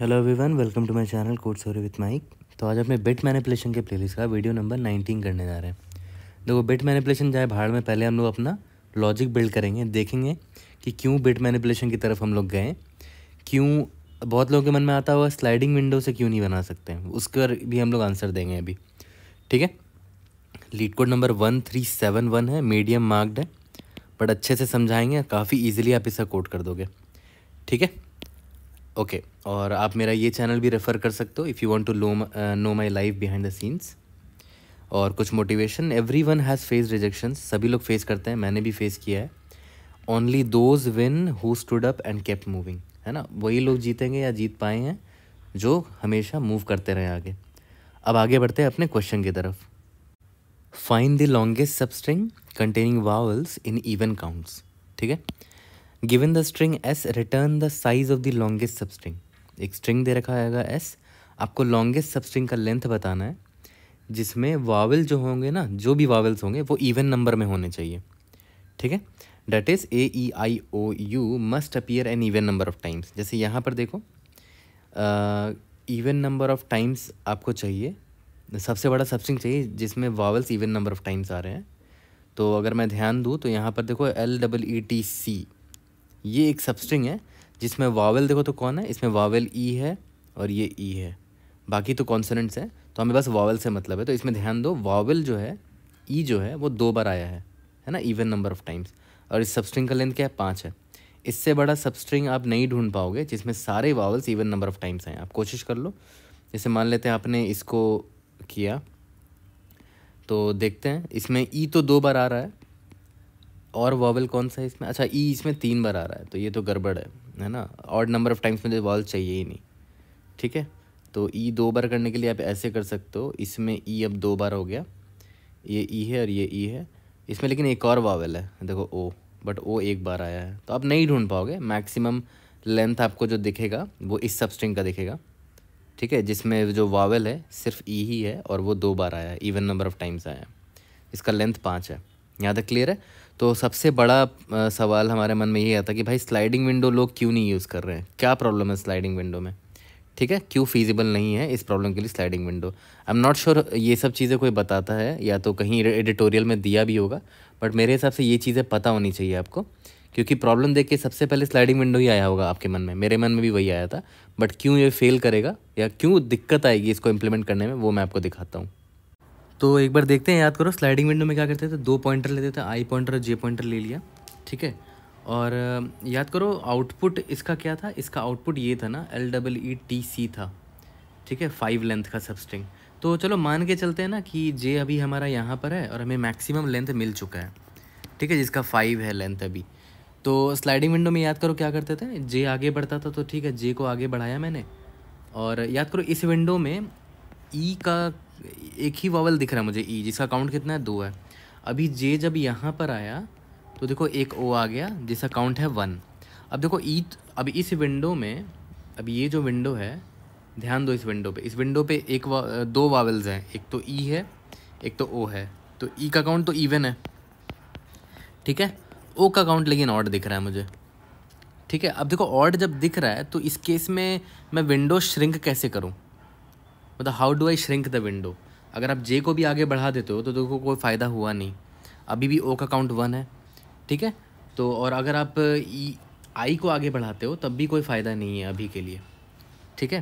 Hello everyone welcome to my channel code story with Mike तो आज अपने bit manipulation के प्लेलिस्ट का वीडियो नंबर नाइनटीन करने जा रहे हैं देखो बिट मैनिपुलेशन जाए भाड़ में पहले हम लोग अपना लॉजिक बिल्ड करेंगे देखेंगे कि क्यों बिट मैनिपुलेशन की तरफ हम लोग गए क्यों बहुत लोगों के मन में आता हुआ स्लाइडिंग विंडो से क्यों नहीं बना सकते हैं उसका भी हम लोग आंसर देंगे अभी ठीक है leetcode number one three seven one है मीडियम मार्क्ड है बट अच्छे से समझाएंगे काफ़ी ईजिली आप इसका कोड कर दोगे ठीक है ओके okay, और आप मेरा ये चैनल भी रेफ़र कर सकते हो if you want to know my life behind the scenes और कुछ motivation everyone has face rejection सभी लोग फेस करते हैं मैंने भी फेस किया है only those win who stood up and kept moving है ना वही लोग जीतेंगे या जीत पाए हैं जो हमेशा मूव करते रहे आगे अब आगे बढ़ते हैं अपने क्वेश्चन की तरफ find the longest substring containing vowels in even counts ठीक है given the string s return the size of the longest substring एक स्ट्रिंग दे रखा है एस आपको लॉन्गेस्ट सबस्ट्रिंग का लेंथ बताना है जिसमें वावल जो होंगे ना जो भी वावल्स होंगे वो इवन नंबर में होने चाहिए ठीक है that is A E I O U must appear an even number of times जैसे यहाँ पर देखो इवन नंबर ऑफ टाइम्स आपको चाहिए सबसे बड़ा सबस्ट्रिंग चाहिए जिसमें vowels even number of times आ रहे हैं तो अगर मैं ध्यान दूँ तो यहाँ पर देखो L double E T C ये एक सबस्ट्रिंग है जिसमें वावेल देखो तो कौन है इसमें वावेल ई e है और ये ई e है बाकी तो कॉन्सनेंट्स हैं तो हमें बस वावेल से मतलब है तो इसमें ध्यान दो वावेल जो है ई e जो है वो दो बार आया है है ना इवन नंबर ऑफ टाइम्स और इस सबस्ट्रिंग का लेंथ क्या है पाँच है इससे बड़ा सबस्ट्रिंग आप नहीं ढूंढ पाओगे जिसमें सारे vowels even number of times हैं आप कोशिश कर लो जैसे मान लेते हैं आपने इसको किया तो देखते हैं इसमें ई तो दो बार आ रहा है और वॉवल कौन सा है इसमें अच्छा ई e इसमें तीन बार आ रहा है तो ये तो गड़बड़ है है ना और नंबर ऑफ़ टाइम्स मुझे वॉल चाहिए ही नहीं ठीक है तो ई e दो बार करने के लिए आप ऐसे कर सकते हो इसमें ई e अब दो बार हो गया ये ई है और ये ई है इसमें लेकिन एक और वावल है देखो ओ बट ओ एक बार आया है तो आप नहीं ढूंढ पाओगे मैक्सिमम लेंथ आपको जो दिखेगा वो इस सब स्ट्रिंग का दिखेगा ठीक है जिसमें जो वावल है सिर्फ ई ही है और वो दो बार आया है इवन नंबर ऑफ़ टाइम्स आया है इसका लेंथ पाँच है यहाँ तक क्लियर है तो सबसे बड़ा सवाल हमारे मन में ये आता कि भाई स्लाइडिंग विंडो लोग क्यों नहीं यूज़ कर रहे हैं क्या प्रॉब्लम है स्लाइडिंग विंडो में ठीक है क्यों फीजिबल नहीं है इस प्रॉब्लम के लिए sliding window I am not sure ये सब चीज़ें कोई बताता है या तो कहीं एडिटोरियल में दिया भी होगा बट मेरे हिसाब से ये चीज़ें पता होनी चाहिए आपको क्योंकि प्रॉब्लम देख के सबसे पहले स्लाइडिंग विंडो ही आया होगा आपके मन में मेरे मन में भी वही आया था बट क्यों ये फेल करेगा या क्यों दिक्कत आएगी इसको इम्प्लीमेंट करने में वो मैं आपको दिखाता हूँ तो एक बार देखते हैं याद करो स्लाइडिंग विंडो में क्या करते थे दो पॉइंटर लेते थे आई पॉइंटर और जे पॉइंटर ले लिया ठीक है और याद करो आउटपुट इसका क्या था इसका आउटपुट ये था ना L double E T C था ठीक है फाइव लेंथ का सबस्ट्रिंग तो चलो मान के चलते हैं ना कि जे अभी हमारा यहाँ पर है और हमें मैक्सिमम लेंथ मिल चुका है ठीक है जिसका फाइव है लेंथ अभी तो स्लाइडिंग विंडो में याद करो क्या करते थे जे आगे बढ़ता था तो ठीक है जे को आगे बढ़ाया मैंने और याद करो इस विंडो में ई e का एक ही वावल दिख रहा है मुझे ई e, जिसका काउंट कितना है दो है अभी जे जब यहाँ पर आया तो देखो एक ओ आ गया जिसका काउंट है वन अब देखो ई e अब इस विंडो में अब ये जो विंडो है ध्यान दो इस विंडो पे इस विंडो पे एक वा, दो वावल्स हैं एक तो ई e है एक तो ओ है तो ई का काउंट तो ईवन है ठीक है ओ का काउंट लेकिन ऑड दिख रहा है मुझे ठीक है अब देखो ऑड जब दिख रहा है तो इस केस में मैं विंडो श्रिंक कैसे करूँ मतलब how do I shrink the window अगर आप जे को भी आगे बढ़ा देते हो तो देखो कोई फ़ायदा हुआ नहीं अभी भी ओ का काउंट वन है ठीक है तो और अगर आप ई e, आई को आगे बढ़ाते हो तब भी कोई फ़ायदा नहीं है अभी के लिए ठीक है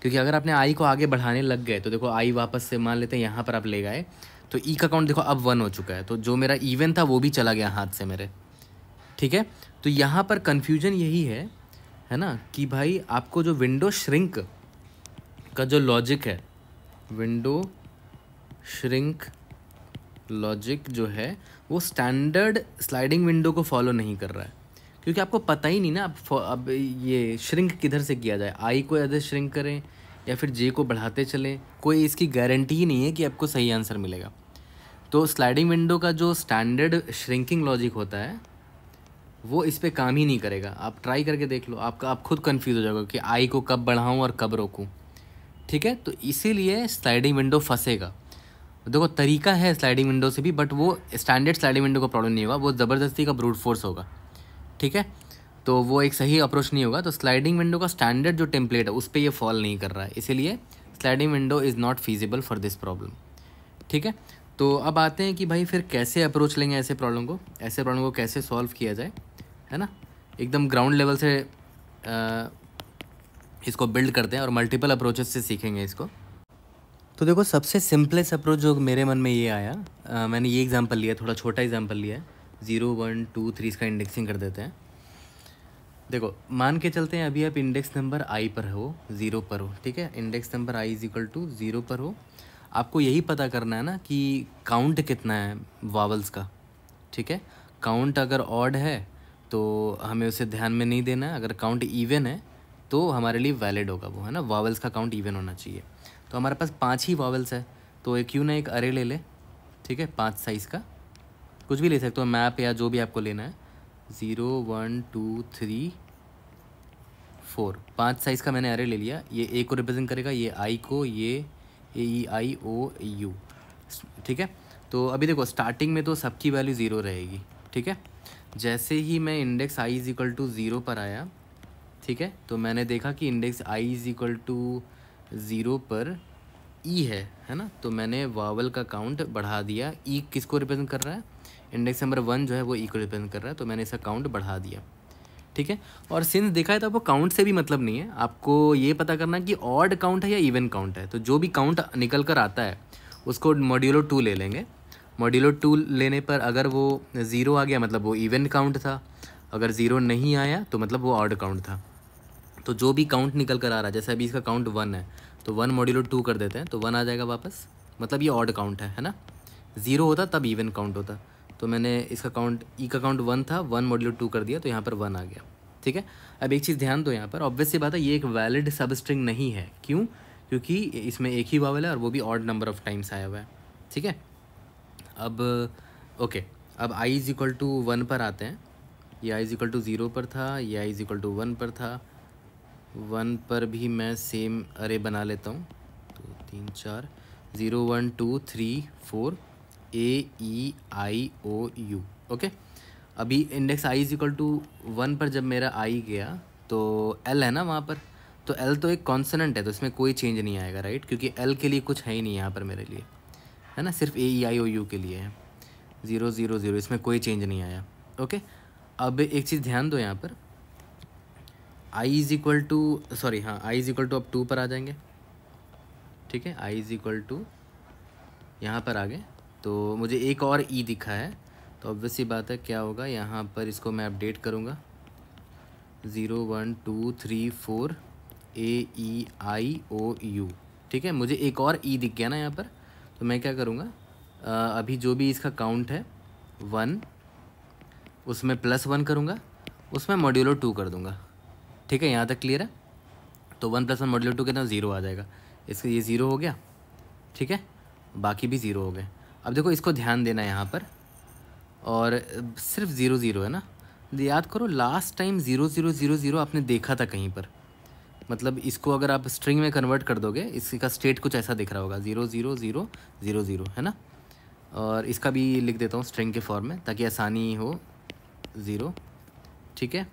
क्योंकि अगर आपने आई को आगे बढ़ाने लग गए तो देखो आई वापस से मान लेते हैं यहाँ पर आप ले गए तो ई e का काउंट देखो अब वन हो चुका है तो जो मेरा इवन था वो भी चला गया हाथ से मेरे ठीक है तो यहाँ पर कन्फ्यूजन यही है है ना कि भाई आपको जो विंडो श्रिंक का जो लॉजिक है विंडो श्रिंक लॉजिक जो है वो स्टैंडर्ड स्लाइडिंग विंडो को फॉलो नहीं कर रहा है क्योंकि आपको पता ही नहीं ना अब अब ये श्रिंक किधर से किया जाए आई को ऐसे श्रिंक करें या फिर जे को बढ़ाते चलें कोई इसकी गारंटी ही नहीं है कि आपको सही आंसर मिलेगा तो स्लाइडिंग विंडो का जो स्टैंडर्ड श्रिंकिंग लॉजिक होता है वो इस पर काम ही नहीं करेगा आप ट्राई करके देख लो आपका आप खुद कन्फ्यूज़ हो जाएगा कि आई को कब बढ़ाऊँ और कब रोकूँ ठीक है तो इसीलिए स्लाइडिंग विंडो फंसेगा देखो तरीका है स्लाइडिंग विंडो से भी बट वो स्टैंडर्ड स्लाइडिंग विंडो का प्रॉब्लम नहीं होगा वो ज़बरदस्ती का ब्रूट फोर्स होगा ठीक है तो वो एक सही अप्रोच नहीं होगा तो स्लाइडिंग विंडो का स्टैंडर्ड जो टेम्पलेट है उस पर यह फॉल नहीं कर रहा है इसीलिए sliding window is not feasible for this problem ठीक है तो अब आते हैं कि भाई फिर कैसे अप्रोच लेंगे ऐसे प्रॉब्लम को ऐसे प्रॉब्लम को कैसे सॉल्व किया जाए है ना एकदम ग्राउंड लेवल से इसको बिल्ड करते हैं और मल्टीपल अप्रोचेस से सीखेंगे इसको तो देखो सबसे सिंपलेस्ट अप्रोच जो मेरे मन में ये आया आ, मैंने ये एग्ज़ाम्पल लिया थोड़ा छोटा एग्जाम्पल लिया ज़ीरो वन टू थ्री इसका इंडेक्सिंग कर देते हैं देखो मान के चलते हैं अभी आप इंडेक्स नंबर आई पर हो ज़ीरो पर हो ठीक है index number I is equal to zero पर हो आपको यही पता करना है ना कि काउंट कितना है वावल्स का ठीक है काउंट अगर ऑड है तो हमें उसे ध्यान में नहीं देना है अगर काउंट इवन है तो हमारे लिए वैलिड होगा वो है ना वावल्स का काउंट इवन होना चाहिए तो हमारे पास पाँच ही वावल्स है तो एक क्यों ना एक अरे ले ले ठीक है पाँच साइज़ का कुछ भी ले सकते हो मैप या जो भी आपको लेना है zero one two three four पाँच साइज़ का मैंने अरे ले लिया ये ए को रिप्रेजेंट करेगा ये आई को ये ए ई आई ओ यू ठीक है तो अभी देखो स्टार्टिंग में तो सबकी वैल्यू ज़ीरो रहेगी ठीक है जैसे ही मैं index I is equal to zero पर आया ठीक है तो मैंने देखा कि index I is equal to zero पर ई e है है ना तो मैंने वावल का काउंट बढ़ा दिया ई e किसको रिप्रेजेंट कर रहा है इंडेक्स नंबर वन जो है वो ई e को रिप्रेजेंट कर रहा है तो मैंने इसका काउंट बढ़ा दिया ठीक है और सिंस देखा है तो आपको काउंट से भी मतलब नहीं है आपको ये पता करना कि ऑड काउंट है या इवन काउंट है तो जो भी काउंट निकल कर आता है उसको मॉड्यूलो टू ले लेंगे मॉड्यूलो टू लेने पर अगर वो ज़ीरो आ गया मतलब वो इवन काउंट था अगर ज़ीरो नहीं आया तो मतलब वो ऑड काउंट था तो जो भी काउंट निकल कर आ रहा है जैसे अभी इसका काउंट वन है तो वन मॉड्यूलो टू कर देते हैं तो वन आ जाएगा वापस मतलब ये ऑड काउंट है है ना ज़ीरो होता तब इवन काउंट होता तो मैंने इसका काउंट ई e का काउंट वन था वन मॉड्यूलो टू कर दिया तो यहाँ पर वन आ गया ठीक है अब एक चीज़ ध्यान दो यहाँ पर ऑब्वियसली बात है ये एक वैलिड सब स्ट्रिंग नहीं है क्यों क्योंकि इसमें एक ही वावल है और वो भी ऑड नंबर ऑफ टाइम्स आया हुआ है ठीक है अब ओके अब I is equal to one पर आते हैं ये I is equal to zero पर था ये I is equal to one पर था वन पर भी मैं सेम अरे बना लेता हूँ तो तीन चार zero one two three four A E I O U okay अभी index I is equal to one पर जब मेरा आई गया तो एल है ना वहाँ पर तो एल तो एक कॉन्सनेंट है तो इसमें कोई चेंज नहीं आएगा राइट क्योंकि एल के लिए कुछ है ही नहीं यहाँ पर मेरे लिए है ना सिर्फ ए ई आई ओ यू के लिए है ज़ीरो ज़ीरो ज़ीरो इसमें कोई चेंज नहीं आया ओके अब एक चीज़ ध्यान दो यहाँ पर I is equal to sorry हाँ आई इज़ इक्वल टू अब टू पर आ जाएंगे ठीक है आई इज़ इक्वल टू यहाँ पर आ गए तो मुझे एक और ई e दिखा है तो ऑब्वियसली बात है क्या होगा यहाँ पर इसको मैं अपडेट करूँगा zero one two three four A E I O U ठीक है मुझे एक और ई e दिख गया ना यहाँ पर तो मैं क्या करूँगा अभी जो भी इसका काउंट है वन उसमें प्लस वन करूँगा उसमें मॉड्यूलो टू कर दूँगा ठीक है यहाँ तक क्लियर है तो one plus one modulo two कितना ज़ीरो आ जाएगा इसका ये ज़ीरो हो गया ठीक है बाकी भी ज़ीरो हो गए अब देखो इसको ध्यान देना है यहाँ पर और सिर्फ ज़ीरो ज़ीरो है ना याद करो last time zero zero zero zero आपने देखा था कहीं पर मतलब इसको अगर आप स्ट्रिंग में कन्वर्ट कर दोगे इसका स्टेट कुछ ऐसा दिख रहा होगा zero zero zero zero zero है ना और इसका भी लिख देता हूँ स्ट्रिंग के फॉर्म में ताकि आसानी हो ज़ीरो ठीक है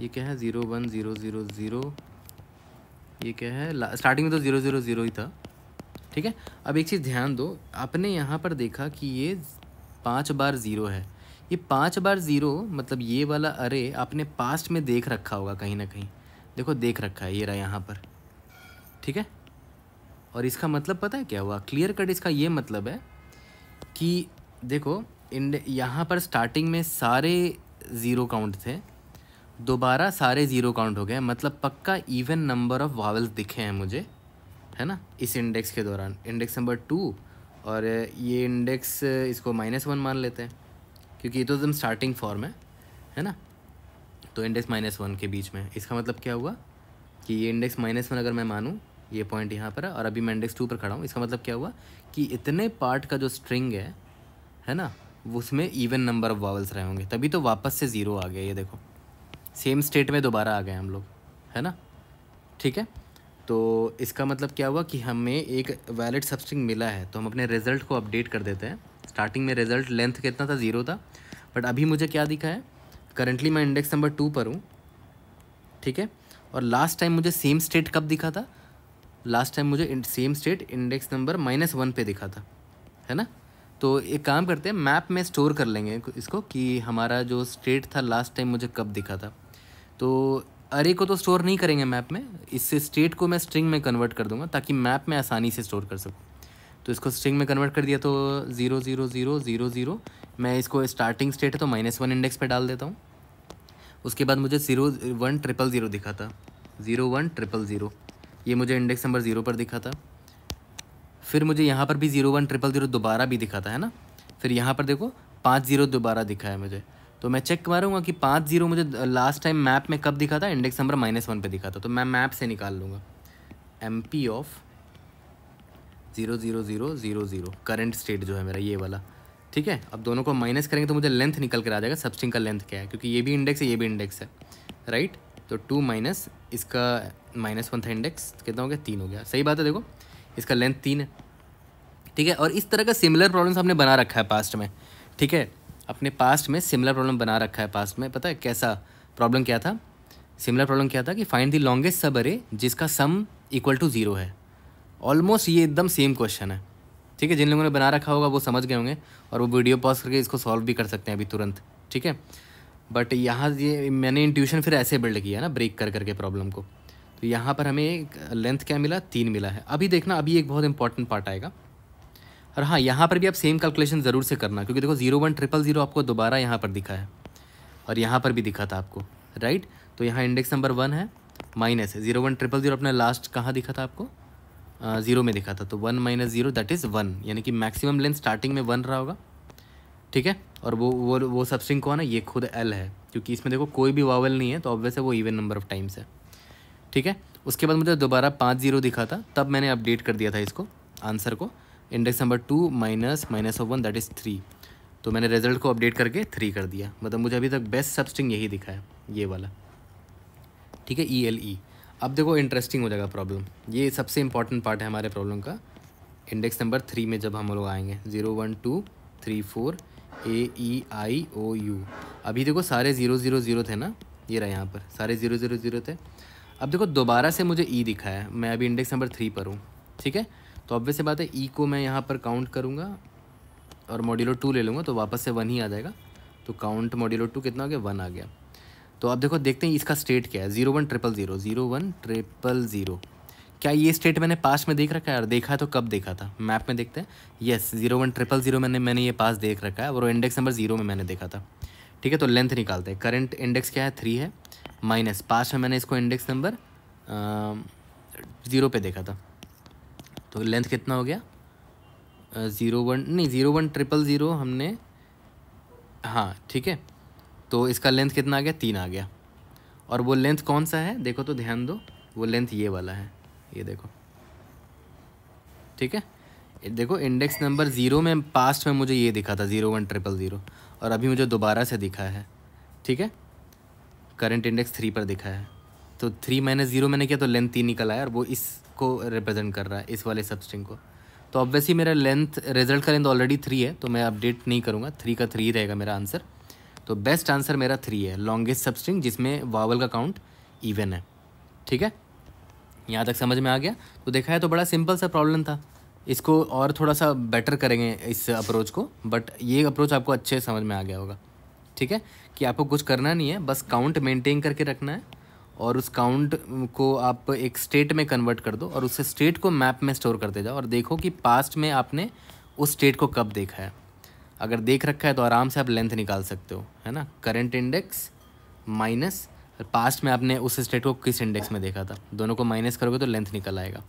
ये क्या है zero one zero zero zero ये क्या है स्टार्टिंग में तो ज़ीरो ज़ीरो ज़ीरो ही था ठीक है अब एक चीज़ ध्यान दो आपने यहाँ पर देखा कि ये पाँच बार ज़ीरो है ये पाँच बार ज़ीरो मतलब ये वाला अरे आपने पास्ट में देख रखा होगा कहीं ना कहीं देखो देख रखा है ये रहा यहाँ पर ठीक है और इसका मतलब पता है क्या हुआ क्लियर कट इसका ये मतलब है कि देखो इंड यहाँ पर स्टार्टिंग में सारे ज़ीरो काउंट थे दोबारा सारे ज़ीरो काउंट हो गए मतलब पक्का इवन नंबर ऑफ़ वावल्स दिखे हैं मुझे है ना इस इंडेक्स के दौरान इंडेक्स नंबर टू और ये इंडेक्स इसको माइनस वन मान लेते हैं क्योंकि ये तो एकदम स्टार्टिंग फॉर्म है है ना तो इंडेक्स माइनस वन के बीच में इसका मतलब क्या हुआ कि ये इंडेक्स माइनस वन अगर मैं मानूँ ये पॉइंट यहाँ पर है और अभी मैं इंडेक्स टू पर खड़ा हूँ इसका मतलब क्या हुआ कि इतने पार्ट का जो स्ट्रिंग है है ना उसमें इवन नंबर ऑफ वावल्स रहे होंगे तभी तो वापस से ज़ीरो आ गया ये देखो सेम स्टेट में दोबारा आ गए हम लोग है ना ठीक है तो इसका मतलब क्या हुआ कि हमें एक वैलिड सबस्ट्रिंग मिला है तो हम अपने रिजल्ट को अपडेट कर देते हैं स्टार्टिंग में रिजल्ट लेंथ कितना था ज़ीरो था बट अभी मुझे क्या दिखा है करंटली मैं इंडेक्स नंबर टू पर हूँ ठीक है और लास्ट टाइम मुझे सेम स्टेट कब दिखा था लास्ट टाइम मुझे same state index number minus one पे दिखा था है ना तो एक काम करते हैं मैप में स्टोर कर लेंगे इसको कि हमारा जो स्टेट था लास्ट टाइम मुझे कब दिखा था तो अरे को तो स्टोर नहीं करेंगे मैप में इससे स्टेट को मैं स्ट्रिंग में कन्वर्ट कर दूंगा ताकि मैप में आसानी से स्टोर कर सकूँ तो इसको स्ट्रिंग में कन्वर्ट कर दिया तो zero zero zero zero zero मैं इसको स्टार्टिंग स्टेट है तो माइनस वन इंडेक्स पर डाल देता हूँ उसके बाद मुझे ज़ीरो वन ट्रिपल ज़ीरो दिखा था ज़ीरो वन ट्रिपल ज़ीरो ये मुझे इंडेक्स नंबर ज़ीरो पर दिखा था फिर मुझे यहाँ पर भी ज़ीरो वन ट्रिपल ज़ीरो दोबारा भी दिखा था है ना फिर यहाँ पर देखो पाँच ज़ीरो दोबारा दिखा है मुझे तो मैं चेक मारूंगा कि पाँच जीरो मुझे लास्ट टाइम मैप में कब दिखा था इंडेक्स नंबर माइनस वन पर दिखा था तो मैं मैप से निकाल लूँगा M P of zero zero zero zero zero current state जो है मेरा ये वाला ठीक है अब दोनों को माइनस करेंगे तो मुझे लेंथ निकल कर आ जाएगा सबस्ट्रिंग का लेंथ क्या है क्योंकि ये भी इंडेक्स है ये भी इंडेक्स है राइट तो टू माइनस इसका माइनस वन था इंडेक्स कितना हो गया तीन हो गया सही बात है देखो इसका लेंथ तीन है ठीक है और इस तरह का सिमिलर प्रॉब्लम्स आपने बना रखा है पास्ट में ठीक है अपने पास्ट में सिमिलर प्रॉब्लम बना रखा है पास्ट में पता है कैसा प्रॉब्लम क्या था सिमिलर प्रॉब्लम क्या था कि फाइंड द लॉन्गेस्ट सब अरे जिसका सम इक्वल टू ज़ीरो है ऑलमोस्ट ये एकदम सेम क्वेश्चन है ठीक है जिन लोगों ने बना रखा होगा वो समझ गए होंगे और वो वीडियो पॉज करके इसको सॉल्व भी कर सकते हैं अभी तुरंत ठीक है बट यहाँ ये मैंने इंट्यूशन फिर ऐसे बिल्ड किया ना ब्रेक कर करके प्रॉब्लम को तो यहाँ पर हमें लेंथ क्या मिला तीन मिला है अभी देखना अभी एक बहुत इंपॉर्टेंट पार्ट आएगा और हाँ यहाँ पर भी आप सेम कैलकुलेशन ज़रूर से करना क्योंकि देखो जीरो वन ट्रिपल ज़ीरो आपको दोबारा यहाँ पर दिखा है और यहाँ पर भी दिखा था आपको राइट तो यहाँ इंडेक्स नंबर वन है माइनस है जीरो वन ट्रिपल ज़ीरो अपने लास्ट कहाँ दिखा था आपको ज़ीरो में दिखा था तो one minus zero that is one यानी कि मैक्सिमम लेंथ स्टार्टिंग में वन रहा होगा ठीक है और वो वो वो सबस्ट्रिंग कौन है ये खुद एल है क्योंकि इसमें देखो कोई भी वावल नहीं है तो ऑब्वियस है वो इवन नंबर ऑफ टाइम्स है ठीक है उसके बाद मुझे दोबारा पाँच ज़ीरो दिखा था तब मैंने अपडेट कर दिया था इसको आंसर को index number two minus minus of one that is three तो मैंने रिजल्ट को अपडेट करके थ्री कर दिया मतलब मुझे अभी तक बेस्ट सबस्टिंग यही दिखा है ये वाला ठीक है ई एल ई अब देखो इंटरेस्टिंग हो जाएगा प्रॉब्लम ये सबसे इंपॉर्टेंट पार्ट है हमारे प्रॉब्लम का इंडेक्स नंबर थ्री में जब हम लोग आएंगे zero one two three four A E I O U अभी देखो सारे ज़ीरो ज़ीरो ज़ीरो थे ना ये रहा यहाँ पर सारे ज़ीरो ज़ीरो ज़ीरो थे अब देखो दोबारा से मुझे ई e दिखा है मैं अभी इंडेक्स नंबर थ्री पर हूँ ठीक है तो ऑब्वियस सी बात है ई e को मैं यहाँ पर काउंट करूँगा और मॉड्यूलो टू ले लूँगा तो वापस से वन ही आ जाएगा तो काउंट मॉड्यूलो टू कितना हो गया वन आ गया तो आप देखो देखते हैं इसका स्टेट क्या है zero one triple zero zero one triple zero क्या ये स्टेट मैंने पास में देख रखा है और देखा है तो कब देखा था मैप में देखते हैं yes zero one triple zero मैंने मैंने ये पास देख रखा है और इंडेक्स नंबर ज़ीरो में मैंने देखा था ठीक है तो लेंथ निकालते हैं करंट इंडेक्स क्या है थ्री है माइनस पास में मैंने इसको इंडेक्स नंबर ज़ीरो पर देखा था तो लेंथ कितना हो गया ज़ीरो वन नहीं ज़ीरो वन ट्रिपल ज़ीरो हमने हाँ ठीक है तो इसका लेंथ कितना आ गया तीन आ गया और वो लेंथ कौन सा है देखो तो ध्यान दो वो लेंथ ये वाला है ये देखो ठीक है देखो इंडेक्स नंबर ज़ीरो में पास्ट में मुझे ये दिखा था ज़ीरो वन ट्रिपल ज़ीरो और अभी मुझे दोबारा से दिखा है ठीक है करंट इंडेक्स थ्री पर दिखा है तो थ्री माइनस ज़ीरो मैंने किया तो लेंथ तीन निकल आया और वो इसको रिप्रेजेंट कर रहा है इस वाले सब को तो ऑब्वियसली मेरा लेंथ रिजल्ट का लेंथ ऑलरेडी थ्री है तो मैं अपडेट नहीं करूँगा थ्री का थ्री रहेगा मेरा आंसर तो बेस्ट आंसर मेरा थ्री है लॉन्गेस्ट सब जिसमें वावल का काउंट इवन है ठीक है यहाँ तक समझ में आ गया तो देखा है तो बड़ा सिंपल सा प्रॉब्लम था इसको और थोड़ा सा बेटर करेंगे इस अप्रोच को बट ये अप्रोच आपको अच्छे समझ में आ गया होगा ठीक है कि आपको कुछ करना नहीं है बस काउंट मेंटेन करके रखना है और उस काउंट को आप एक स्टेट में कन्वर्ट कर दो और उसे स्टेट को मैप में स्टोर करते जाओ और देखो कि पास्ट में आपने उस स्टेट को कब देखा है अगर देख रखा है तो आराम से आप लेंथ निकाल सकते हो है ना करंट इंडेक्स माइनस पास्ट में आपने उस स्टेट को किस इंडेक्स में देखा था दोनों को माइनस करोगे तो लेंथ निकल आएगा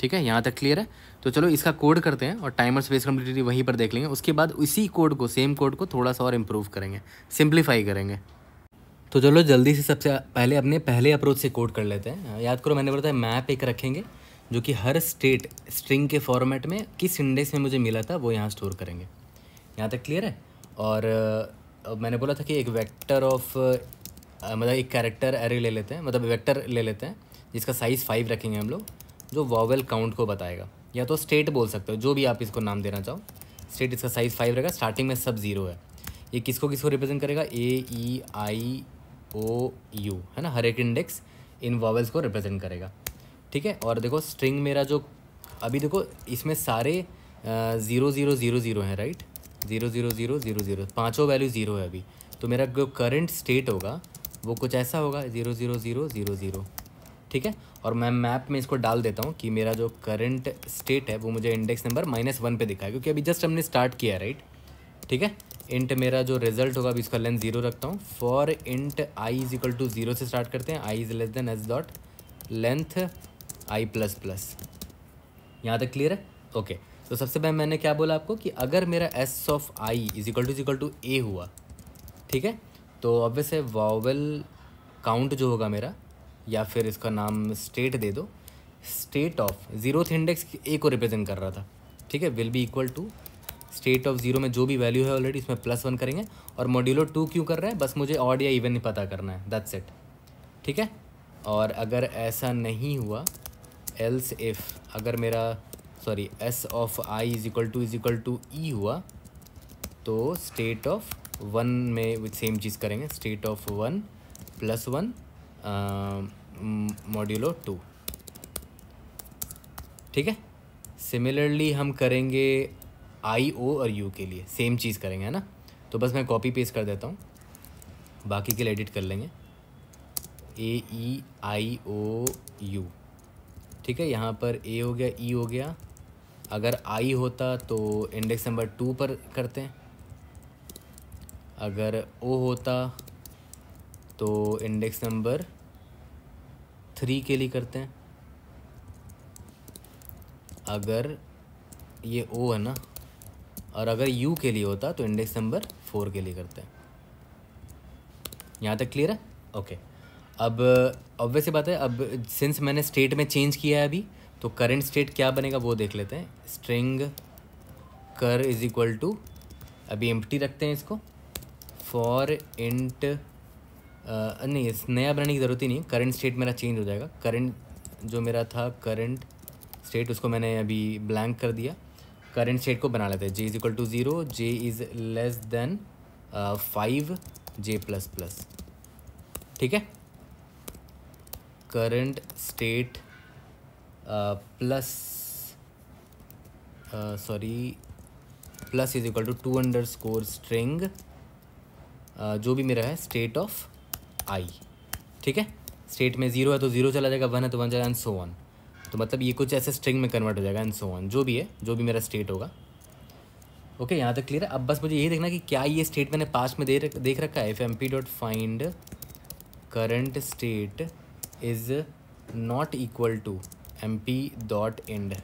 ठीक है यहाँ तक क्लियर है तो चलो इसका कोड करते हैं और टाइमर स्पेस कम्प्लीटली वहीं पर देख लेंगे उसके बाद उसी कोड को सेम कोड को थोड़ा सा और इम्प्रूव करेंगे सिंप्लीफाई करेंगे तो चलो जल्दी से सबसे पहले अपने पहले अप्रोच से कोड कर लेते हैं याद करो मैंने बताया मैप एक रखेंगे जो कि हर स्टेट स्ट्रिंग के फॉर्मेट में किस इंडेक्स में मुझे मिला था वो यहाँ स्टोर करेंगे यहाँ तक क्लियर है और मैंने बोला था कि एक वेक्टर ऑफ मतलब एक कैरेक्टर एरे ले लेते हैं मतलब वेक्टर ले लेते हैं जिसका साइज़ फाइव रखेंगे हम लोग जो वॉवल काउंट को बताएगा या तो स्टेट बोल सकते हो जो भी आप इसको नाम देना चाहो स्टेट इसका साइज़ फाइव रहेगा स्टार्टिंग में सब ज़ीरो है ये किसको किसको रिप्रेजेंट करेगा ए ई आई ओ यू है ना हर एक इंडेक्स इन वॉवल्स को रिप्रेजेंट करेगा ठीक है और देखो स्ट्रिंग मेरा जो अभी देखो इसमें सारे ज़ीरो ज़ीरो ज़ीरो ज़ीरो हैं right zero zero zero zero zero पाँचों वैल्यू ज़ीरो है अभी तो मेरा जो करंट स्टेट होगा वो कुछ ऐसा होगा zero zero zero zero zero ठीक है और मैं मैप में इसको डाल देता हूँ कि मेरा जो करंट स्टेट है वो मुझे इंडेक्स नंबर माइनस वन पर दिखा है क्योंकि अभी जस्ट हमने स्टार्ट किया राइट ठीक है इंट मेरा जो रिजल्ट होगा अभी इसका लेंथ जीरो रखता हूँ for int I is equal to zero से स्टार्ट करते हैं I is less than s dot length I plus plus यहाँ तक क्लियर है ओके तो सबसे पहले मैंने क्या बोला आपको कि अगर मेरा s of I is equal to is equal to A हुआ ठीक है तो ऑब्वियस है वावल काउंट जो होगा मेरा या फिर इसका नाम स्टेट दे दो state of zeroth index A को रिप्रेजेंट कर रहा था ठीक है will be equal to state of zero में जो भी वैल्यू है ऑलरेडी इसमें प्लस वन करेंगे और मॉड्यूलो टू क्यों कर रहे हैं बस मुझे ऑड या इवन नहीं पता करना है दैट्स इट ठीक है और अगर ऐसा नहीं हुआ एल्स इफ़ अगर मेरा sorry s of I is equal to is equal to E हुआ तो स्टेट ऑफ वन में सेम चीज़ करेंगे state of one plus one modulo two ठीक है सिमिलरली हम करेंगे आई ओ और यू के लिए सेम चीज़ करेंगे है ना तो बस मैं कॉपी पेस्ट कर देता हूँ बाकी के लिए एडिट कर लेंगे ए ई आई ओ यू ठीक है यहाँ पर ए हो गया ई e हो गया अगर आई होता तो इंडेक्स नंबर टू पर करते हैं अगर ओ होता तो इंडेक्स नंबर थ्री के लिए करते हैं अगर ये ओ है ना और अगर यू के लिए होता तो इंडेक्स नंबर फोर के लिए करते हैं यहाँ तक क्लियर है ओके अब ऑब्वियस बात है अब सिंस मैंने स्टेट में चेंज किया है अभी तो करंट स्टेट क्या बनेगा वो देख लेते हैं string cur is equal to अभी एम्प्टी रखते हैं इसको फॉर इंट नहीं नया बनाने की ज़रूरत ही नहीं करंट स्टेट मेरा चेंज हो जाएगा करंट जो मेरा था करंट स्टेट उसको मैंने अभी ब्लैंक कर दिया करेंट स्टेट को बना लेते हैं J is equal to zero J is less than five J plus plus ठीक है current state plus sorry plus is equal to to underscore string जो भी मेरा है स्टेट ऑफ आई ठीक है स्टेट में ज़ीरो है तो ज़ीरो चला जाएगा वन है तो वन चला एंड सो वन तो मतलब ये कुछ ऐसे स्ट्रिंग में कन्वर्ट हो जाएगा एंड सो ऑन जो भी है जो भी मेरा स्टेट होगा ओके okay, यहाँ तक क्लियर है अब बस मुझे यही देखना कि क्या ये स्टेट मैंने पास में दे रख, देख रखा है if M P dot find current state is not equal to M P dot end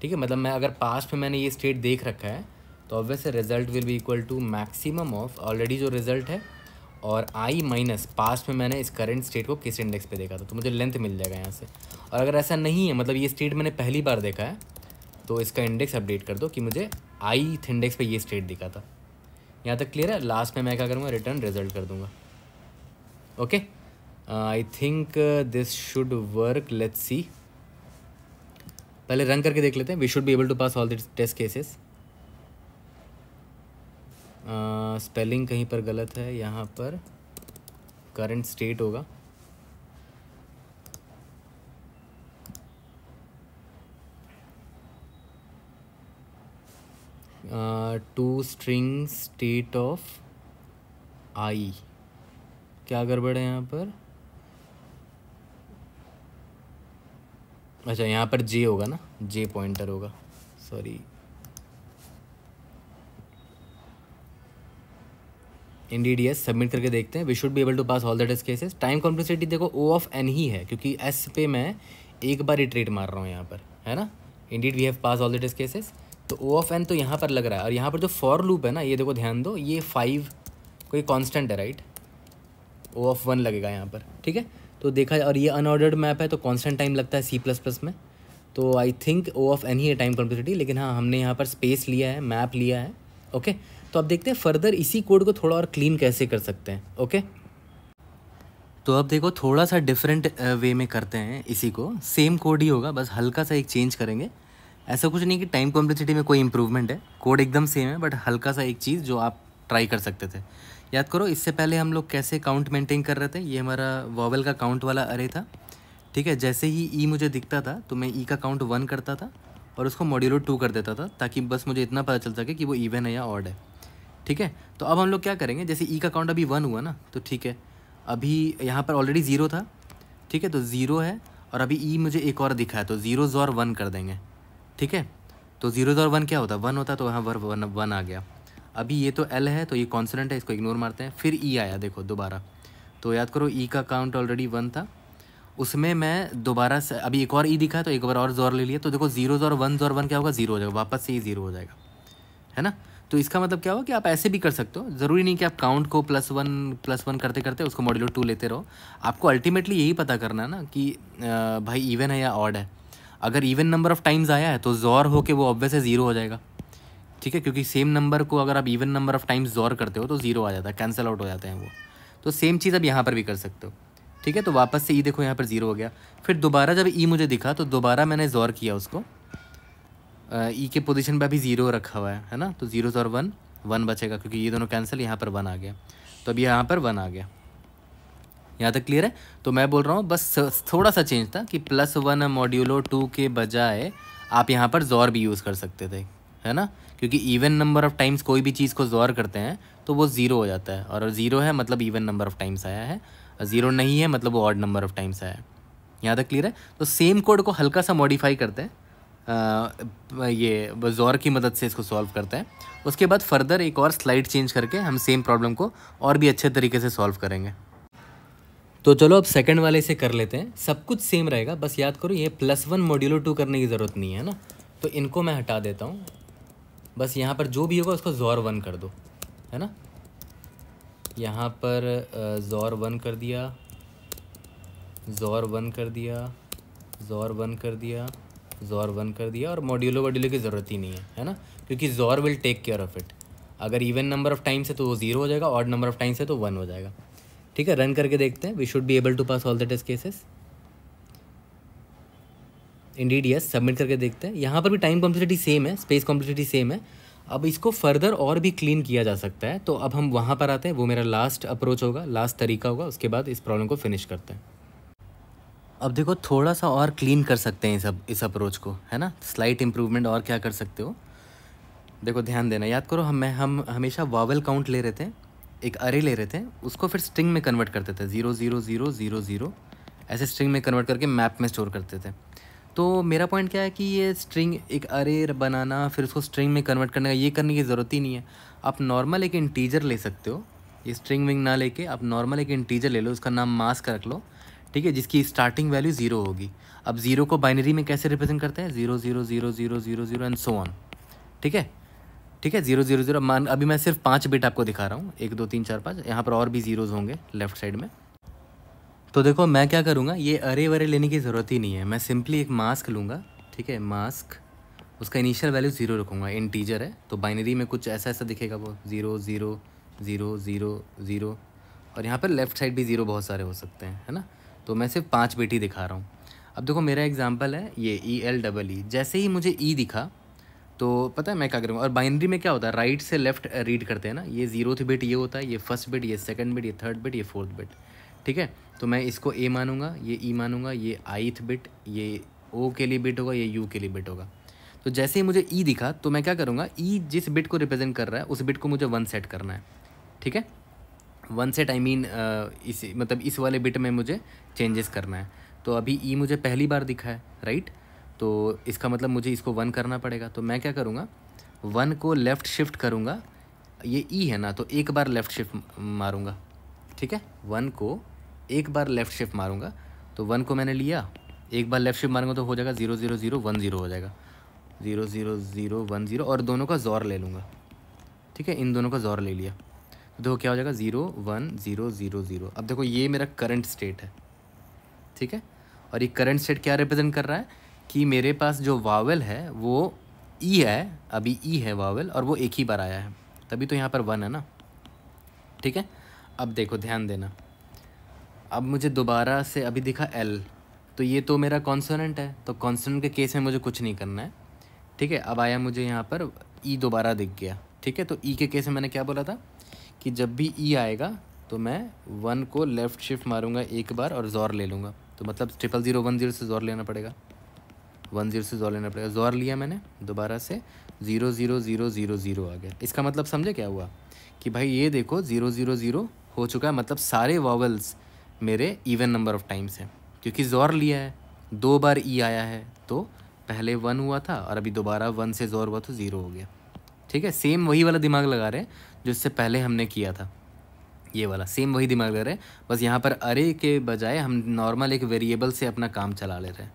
ठीक है मतलब मैं अगर पास में मैंने ये स्टेट देख रखा है तो obvious result will be equal to maximum of already जो रिजल्ट है और आई माइनस पास्ट में मैंने इस करंट स्टेट को किस इंडेक्स पे देखा था तो मुझे लेंथ मिल जाएगा यहाँ से और अगर ऐसा नहीं है मतलब ये स्टेट मैंने पहली बार देखा है तो इसका इंडेक्स अपडेट कर दो कि मुझे आई इंडेक्स पे ये स्टेट दिखा था यहाँ तक क्लियर है लास्ट में मैं क्या करूँगा रिटर्न रिजल्ट कर दूँगा okay I think this should work let's see पहले रन करके देख लेते हैं we should be able to pass all this test cases spelling कहीं पर गलत है यहाँ पर करंट स्टेट होगा to string state of I क्या गड़बड़ है यहाँ पर अच्छा यहाँ पर जे होगा ना जे पॉइंटर होगा सॉरी इन डी डी एस सबमिट करके देखते हैं we should be able to pass all the test cases time complexity देखो ओ ऑफ एन ही है क्योंकि एस पे मैं एक बार इटरेट मार रहा हूँ यहाँ पर है ना did we have pass all the test cases तो ओ ऑफ एन तो यहाँ पर लग रहा है और यहाँ पर जो फॉर लूप है ना ये देखो ध्यान दो ये फाइव कोई कॉन्स्टेंट है राइट ओ ऑफ वन लगेगा यहाँ पर ठीक है तो देखा और ये अनऑर्डर्ड मैप है तो कॉन्स्टेंट टाइम लगता है सी प्लस प्लस में तो I think O of N ही है टाइम कॉम्प्लेक्सिटी लेकिन हाँ हमने यहाँ पर स्पेस लिया है मैप लिया है ओके तो अब देखते हैं फर्दर इसी कोड को थोड़ा और क्लीन कैसे कर सकते हैं ओके तो अब देखो थोड़ा सा डिफरेंट वे uh, में करते हैं इसी को सेम कोड ही होगा बस हल्का सा एक चेंज करेंगे ऐसा कुछ नहीं कि टाइम कॉम्प्लेसिटी में कोई इंप्रूवमेंट है कोड एकदम सेम है बट हल्का सा एक चीज़ जो आप ट्राई कर सकते थे याद करो इससे पहले हम लोग कैसे काउंट मेंटेन कर रहे थे ये हमारा वॉवल का काउंट वाला अरे था ठीक है जैसे ही ई e मुझे दिखता था तो मैं ई e का काउंट वन करता था और उसको मॉड्यूलो टू कर देता था ताकि बस मुझे इतना पता चल सके कि वो इवन है या ऑड है ठीक है तो अब हम लोग क्या करेंगे जैसे ई e का काउंट अभी वन हुआ ना तो ठीक है अभी यहाँ पर ऑलरेडी ज़ीरो था ठीक है तो ज़ीरो है और अभी ई e मुझे एक और दिखा है तो ज़ीरो और वन कर देंगे ठीक है तो ज़ीरो और वन क्या होता है वन होता तो वहाँ वर वन वन आ गया अभी ये तो एल है तो ये कॉन्सनेंट है इसको इग्नोर मारते हैं फिर ई e आया देखो दोबारा तो याद करो ई का काउंट ऑलरेडी वन था उसमें मैं दोबारा से अभी एक और ई दिखा तो एक बार और जोर ले लिया तो देखो जीरो जोर वन जोर वन क्या होगा जीरो हो जाएगा वापस से ही जीरो हो जाएगा है ना तो इसका मतलब क्या हो कि आप ऐसे भी कर सकते हो ज़रूरी नहीं कि आप काउंट को प्लस वन प्लस वन करते करते उसको मॉड्यूलो टू लेते रहो आपको अल्टीमेटली यही पता करना है ना कि भाई इवन है या ऑड है अगर इवन नंबर ऑफ़ टाइम्स आया है तो जोर हो के वो ऑब्वियस है ज़ीरो हो जाएगा ठीक है क्योंकि सेम नंबर को अगर आप इवन नंबर ऑफ़ टाइम्स जोर करते हो तो ज़ीरो आ जाता है कैंसिल आउट हो जाते हैं वो तो सेम चीज़ आप यहाँ पर भी कर सकते हो ठीक है तो वापस से ई e देखो यहाँ पर ज़ीरो हो गया फिर दोबारा जब ई e मुझे दिखा तो दोबारा मैंने जोर किया उसको ई e के पोजीशन पे अभी ज़ीरो रखा हुआ है है ना तो जीरो और वन वन बचेगा क्योंकि ये दोनों कैंसिल यहाँ पर वन आ गया तो अभी यहाँ पर वन आ गया यहाँ तक क्लियर है तो मैं बोल रहा हूँ बस थोड़ा सा चेंज था कि प्लस वन मॉड्यूलो टू के बजाय आप यहाँ पर ज़ोर भी यूज़ कर सकते थे है ना क्योंकि इवन नंबर ऑफ़ टाइम्स कोई भी चीज़ को ज़ोर करते हैं तो वो ज़ीरो हो जाता है और ज़ीरो है मतलब इवन नंबर ऑफ़ टाइम्स आया है ज़ीरो नहीं है मतलब वो ऑड नंबर ऑफ़ टाइम्स आया है यहाँ तक क्लियर है तो सेम कोड को हल्का सा मॉडिफाई करते हैं ये जोर की मदद से इसको सॉल्व करते हैं उसके बाद फर्दर एक और स्लाइड चेंज करके हम सेम प्रॉब्लम को और भी अच्छे तरीके से सॉल्व करेंगे तो चलो अब सेकंड वाले से कर लेते हैं सब कुछ सेम रहेगा बस याद करो ये प्लस वन मॉड्यूलो टू करने की ज़रूरत नहीं है ना तो इनको मैं हटा देता हूँ बस यहाँ पर जो भी होगा उसको ज़ोर वन कर दो है ना यहाँ पर ज़ोर वन कर दिया ज़ोर वन कर दिया ज़ोर वन कर दिया जोर वन कर दिया और मॉड्यूलो वॉड्यूलो की ज़रूरत ही नहीं है है ना क्योंकि xor will take care of it अगर इवन नंबर ऑफ टाइम्स है तो वो जीरो हो जाएगा ऑड नंबर ऑफ टाइम्स है तो वन हो जाएगा ठीक है रन करके देखते हैं we should be able to pass all the test cases indeed yes submit करके देखते हैं यहाँ पर भी टाइम कॉम्प्लिसिटी सेम है स्पेस कॉम्प्लिसिटी सेम है अब इसको फर्दर और भी क्लीन किया जा सकता है तो अब हम वहाँ पर आते हैं वो मेरा लास्ट अप्रोच होगा लास्ट तरीका होगा उसके बाद इस प्रॉब्लम को फिनिश करते हैं अब देखो थोड़ा सा और क्लीन कर सकते हैं इस अब इस अप्रोच को है ना स्लाइट इम्प्रूवमेंट और क्या कर सकते हो देखो ध्यान देना याद करो हम मैं हम हमेशा वावल काउंट ले रहे थे एक अरे ले रहे थे उसको फिर स्ट्रिंग में कन्वर्ट करते थे zero zero zero zero zero ऐसे स्ट्रिंग में कन्वर्ट करके मैप में स्टोर करते थे तो मेरा पॉइंट क्या है कि ये स्ट्रिंग एक अरे बनाना फिर उसको स्ट्रिंग में कन्वर्ट करने का ये करने की ज़रूरत ही नहीं है आप नॉर्मल एक इंटीजर ले सकते हो ये स्ट्रिंग विंग ना लेके आप नॉर्मल एक इंटीजर ले लो उसका नाम मास्क रख लो ठीक है जिसकी स्टार्टिंग वैल्यू ज़ीरो होगी अब ज़ीरो को बाइनरी में कैसे रिप्रेजेंट करते हैं zero zero zero zero zero zero and so on ठीक है ठीक है जीरो जीरो जीरो मान अभी मैं सिर्फ पाँच बिट आपको दिखा रहा हूँ एक दो तीन चार पाँच यहाँ पर और भी जीरोज़ होंगे लेफ्ट साइड में तो देखो मैं क्या करूँगा ये अरे वरे लेने की ज़रूरत ही नहीं है मैं सिंपली एक मास्क लूँगा ठीक है मास्क उसका इनिशियल वैल्यू ज़ीरो रखूँगा इंटीजर है तो बाइनरी में कुछ ऐसा ऐसा दिखेगा वो zero zero zero zero zero और यहाँ पर लेफ़्ट साइड भी ज़ीरो बहुत सारे हो सकते हैं है ना तो मैं सिर्फ पाँच बेटी दिखा रहा हूँ अब देखो मेरा एग्जाम्पल है ये ई एल डबल ई जैसे ही मुझे ई e दिखा तो पता है मैं क्या करूँगा और बाइनरी में क्या होता है राइट से लेफ्ट रीड करते हैं ना ये जीरो थी बिट ये होता है ये फर्स्ट बिट ये सेकंड बिट ये थर्ड बिट ये फोर्थ बिट ठीक है तो मैं इसको ए मानूंगा ये ई e मानूंगा ये आईथ बिट ये ओ के लिए बिट होगा ये यू के लिए बिट होगा तो जैसे ही मुझे ई e दिखा तो मैं क्या करूँगा ई e जिस बिट को रिप्रेजेंट कर रहा है उस बिट को मुझे वन सेट करना है ठीक है वन सेट आई मीन इस मतलब इस वाले बिट में मुझे चेंजेस करना है तो अभी ई e मुझे पहली बार दिखा है राइट तो इसका मतलब मुझे इसको वन करना पड़ेगा तो मैं क्या करूँगा वन को लेफ़्ट शिफ्ट करूँगा ये ई e है ना तो एक बार लेफ़्ट शिफ्ट मारूँगा ठीक है वन को एक बार लेफ़्ट शिफ्ट मारूँगा तो वन को मैंने लिया एक बार लेफ़्ट शिफ्ट मारूँगा तो हो जाएगा zero zero zero one zero हो जाएगा zero zero zero one zero और दोनों का ज़ोर ले लूँगा ठीक है इन दोनों का ज़ोर ले लिया तो देखो क्या हो जाएगा zero one zero zero zero अब देखो ये मेरा करंट स्टेट है ठीक है और ये करंट स्टेट क्या रिप्रेजेंट कर रहा है कि मेरे पास जो वावल है वो ई e है अभी ई e है वावल और वो एक ही बार आया है तभी तो यहाँ पर वन है ना ठीक है अब देखो ध्यान देना अब मुझे दोबारा से अभी दिखा एल तो ये तो मेरा कॉन्सोनेंट है तो कॉन्सोनेंट के केस में मुझे कुछ नहीं करना है ठीक है अब आया मुझे यहाँ पर ई e दोबारा दिख गया ठीक है तो ई के केस में मैंने क्या बोला था कि जब भी ई आएगा तो मैं वन को लेफ़्ट शिफ्ट मारूंगा एक बार और ज़ोर ले लूँगा तो मतलब ट्रिपल ज़ीरो वन ज़ीरो से ज़ोर लेना पड़ेगा वन ज़ीरो से ज़ोर लेना पड़ेगा ज़ोर लिया मैंने दोबारा से zero zero zero zero zero आ गया इसका मतलब समझे क्या हुआ कि भाई ये देखो ज़ीरो ज़ीरो ज़ीरो हो चुका है मतलब सारे वॉवल्स मेरे इवन नंबर ऑफ़ टाइम्स हैं क्योंकि ज़ोर लिया है दो बार ई e आया है तो पहले वन हुआ था और अभी दोबारा वन से ज़ोर हुआ तो ज़ीरो हो गया ठीक है सेम वही वाला दिमाग लगा रहे हैं जो इससे पहले हमने किया था ये वाला सेम वही दिमाग लग रहा है बस यहाँ पर अरे के बजाय हम नॉर्मल एक वेरिएबल से अपना काम चला ले रहे हैं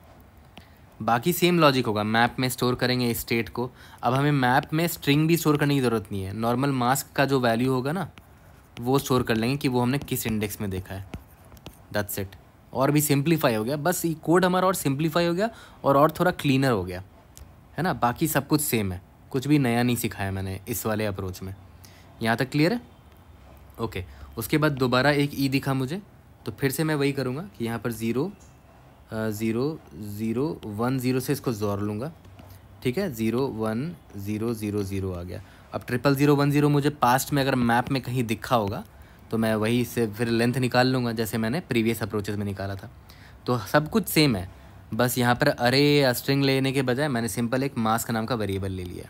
बाकी सेम लॉजिक होगा मैप में स्टोर करेंगे स्टेट को अब हमें मैप में स्ट्रिंग भी स्टोर करने की ज़रूरत नहीं है नॉर्मल मास्क का जो वैल्यू होगा ना वो स्टोर कर लेंगे कि वो हमने किस इंडेक्स में देखा है दैट्स इट और भी सिंप्लीफाई हो गया बस ये कोड हमारा और सिंप्लीफाई हो गया और और थोड़ा क्लीनर हो गया है ना बाकी सब कुछ सेम है कुछ भी नया नहीं सिखाया मैंने इस वाले अप्रोच में यहाँ तक क्लियर है ओके okay. उसके बाद दोबारा एक ई e दिखा मुझे तो फिर से मैं वही करूँगा कि यहाँ पर zero zero zero one zero से इसको जोर लूँगा ठीक है zero one zero zero zero आ गया अब ट्रिपल ज़ीरो वन ज़ीरो मुझे पास्ट में अगर मैप में कहीं दिखा होगा तो मैं वही से फिर लेंथ निकाल लूँगा जैसे मैंने प्रीवियस अप्रोचेज़ में निकाला था तो सब कुछ सेम है बस यहाँ पर अरे स्ट्रिंग लेने के बजाय मैंने सिंपल एक मास्क नाम का वेरिएबल ले लिया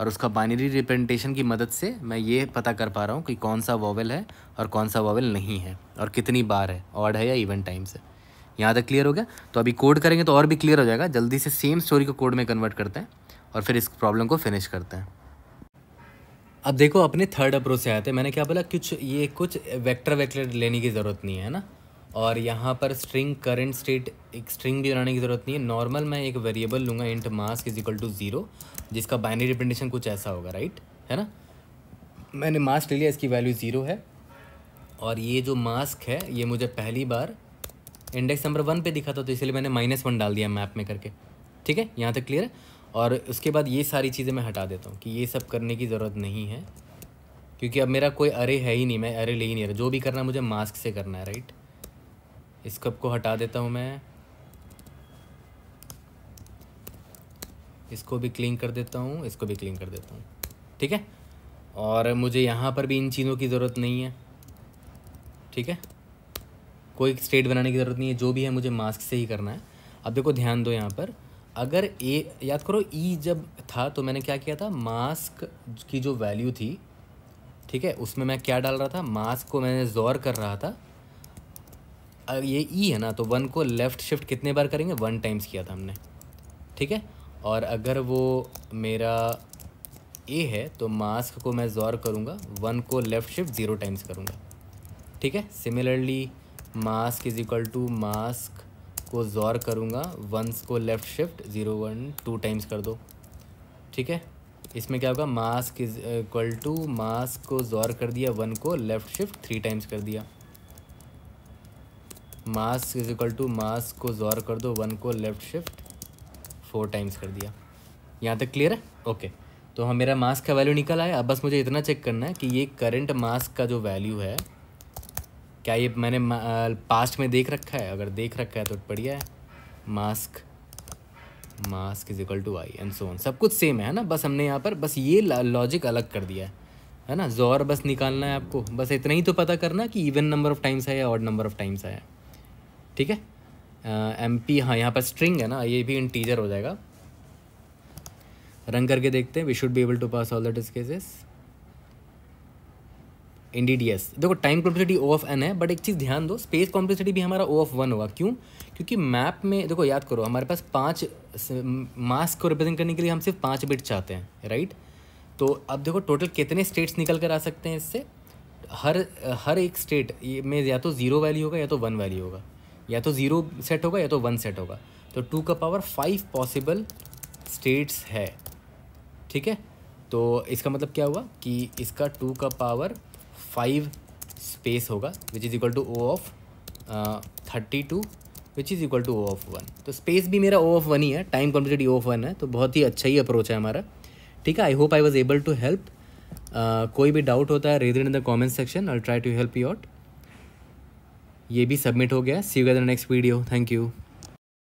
और उसका बाइनरी रिप्रेजेंटेशन की मदद से मैं ये पता कर पा रहा हूँ कि कौन सा वॉवल है और कौन सा वॉवल नहीं है और कितनी बार है ऑड है या इवन टाइम्स है यहाँ तक क्लियर हो गया तो अभी कोड करेंगे तो और भी क्लियर हो जाएगा जल्दी से सेम स्टोरी को कोड में कन्वर्ट करते हैं और फिर इस प्रॉब्लम को फिनिश करते हैं अब देखो अपने थर्ड अप्रोच से आते हैं मैंने क्या बोला कुछ ये कुछ वेक्टर वेक्टर लेने की ज़रूरत नहीं है ना और यहाँ पर स्ट्रिंग करंट स्टेट एक स्ट्रिंग भी बनाने की ज़रूरत नहीं है नॉर्मल मैं एक वेरिएबल लूँगा int mask is equal to zero जिसका बाइनरी रिप्रेजेंटेशन कुछ ऐसा होगा राइट है ना मैंने मास्क ले लिया इसकी वैल्यू ज़ीरो है और ये जो मास्क है ये मुझे पहली बार इंडेक्स नंबर वन पे दिखा था तो इसलिए मैंने माइनस वन डाल दिया मैप में करके ठीक है यहाँ तक क्लियर है और उसके बाद ये सारी चीज़ें मैं हटा देता हूँ कि ये सब करने की ज़रूरत नहीं है क्योंकि अब मेरा कोई अरे है ही नहीं मैं अरे ले ही नहीं रहा जो भी करना मुझे मास्क से करना है राइट इस कप को हटा देता हूँ मैं इसको भी क्लीन कर देता हूँ इसको भी क्लीन कर देता हूँ ठीक है और मुझे यहाँ पर भी इन चीज़ों की ज़रूरत नहीं है ठीक है कोई स्टेट बनाने की ज़रूरत नहीं है जो भी है मुझे मास्क से ही करना है अब देखो ध्यान दो यहाँ पर अगर ए याद करो ई जब था तो मैंने क्या किया था मास्क की जो वैल्यू थी ठीक है उसमें मैं क्या डाल रहा था मास्क को मैंने ज़ोर कर रहा था ये ई e है ना तो वन को लेफ़्ट शिफ्ट कितने बार करेंगे वन टाइम्स किया था हमने ठीक है और अगर वो मेरा ए है तो मास्क को मैं ज़ोर करूँगा वन को लेफ़्ट शिफ्ट ज़ीरो टाइम्स करूँगा ठीक है similarly mask is equal to mask को ज़ोर करूँगा वंस को left shift zero one two times कर दो ठीक है इसमें क्या होगा mask is equal to mask को ज़ोर कर दिया वन को लेफ़्ट शिफ्ट थ्री टाइम्स कर दिया mask is equal to mask को जोर कर दो वन को लेफ्ट शिफ्ट फोर टाइम्स कर दिया यहाँ तक क्लियर है ओके तो हम हाँ, मेरा मास का वैल्यू निकल आया अब बस मुझे इतना चेक करना है कि ये करंट मास का जो वैल्यू है क्या ये मैंने पास्ट में देख रखा है अगर देख रखा है तो बढ़िया है mask mask is equal to i and so on सब कुछ सेम है ना बस हमने यहाँ पर बस ये लॉजिक अलग कर दिया है है ना जोर बस निकालना है आपको बस इतना ही तो पता करना कि इवन नंबर ऑफ़ टाइम्स आया और नंबर ऑफ़ टाइम्स आया ठीक है एम पी हाँ यहाँ पर स्ट्रिंग है ना ये भी इंटीजर हो जाएगा रन करके देखते हैं we should be able to pass all the cases in D D yes देखो time complexity O of n है बट एक चीज़ ध्यान दो स्पेस कॉम्प्लेक्सिटी भी हमारा ओ ऑफ वन होगा क्यों क्योंकि मैप में देखो याद करो हमारे पास पाँच मास्क को रिप्रेजेंट करने के लिए हम सिर्फ पाँच बिट चाहते हैं राइट तो अब देखो टोटल कितने स्टेट्स निकल कर आ सकते हैं इससे हर हर एक स्टेट में या तो ज़ीरो वैल्यू होगा या तो वन वैल्यू होगा या तो ज़ीरो सेट होगा या तो वन सेट होगा तो टू का पावर फाइव पॉसिबल स्टेट्स है ठीक है तो इसका मतलब क्या हुआ कि इसका टू का पावर फाइव स्पेस होगा which is equal to O of thirty two which is equal to O of one तो स्पेस भी मेरा ओ ऑफ वन ही है टाइम क्वान्टिटी ओ ऑफ वन है तो बहुत ही अच्छा ही अप्रोच है हमारा ठीक है I hope I was able to help कोई भी डाउट होता है rather in the comment section I try to help you out ये भी सबमिट हो गया see you gather next video thank you